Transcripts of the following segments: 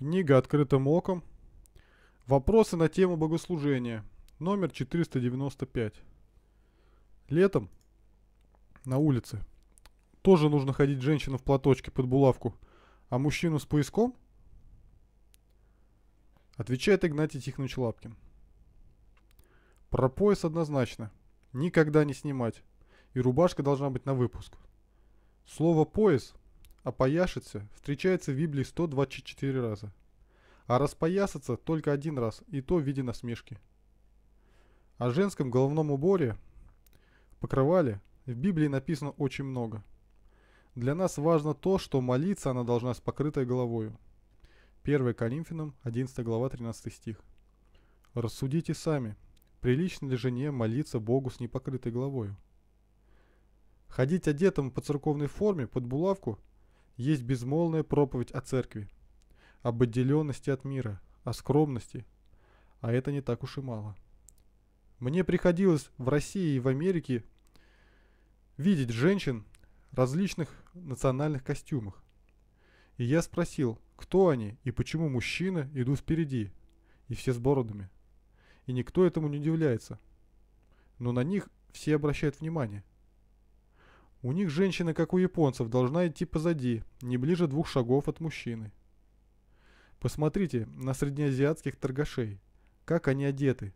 Книга «Открытым оком». Вопросы на тему богослужения. Номер 495. Летом на улице тоже нужно ходить женщину в платочке под булавку, а мужчину с пояском? Отвечает Игнатий Тихонович Лапкин. Про пояс однозначно. Никогда не снимать. И рубашка должна быть на выпуск. Слово «пояс» опояшиться встречается в Библии 124 раза, а распоясаться только один раз, и то в виде насмешки. О женском головном уборе, покрывале, в Библии написано очень много. Для нас важно то, что молиться она должна с покрытой головою. 1 Коринфянам 11 глава 13 стих. Рассудите сами, прилично ли жене молиться Богу с непокрытой головою? Ходить одетым по церковной форме под булавку есть безмолвная проповедь о церкви, об отделенности от мира, о скромности, а это не так уж и мало. Мне приходилось в России и в Америке видеть женщин различных национальных костюмах. И я спросил, кто они и почему мужчины идут впереди, и все с бородами. И никто этому не удивляется. Но на них все обращают внимание. У них женщина, как у японцев, должна идти позади, не ближе двух шагов от мужчины. Посмотрите на среднеазиатских торгашей, как они одеты,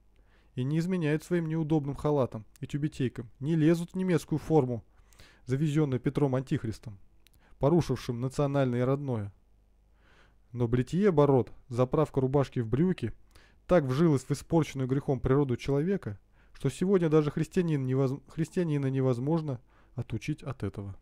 и не изменяют своим неудобным халатам и тюбетейкам, не лезут в немецкую форму, завезенную Петром Антихристом, порушившим национальное и родное. Но бритье бород, заправка рубашки в брюки, так вжилась в испорченную грехом природу человека, что сегодня даже христианин невоз... христианина невозможно – отучить от этого.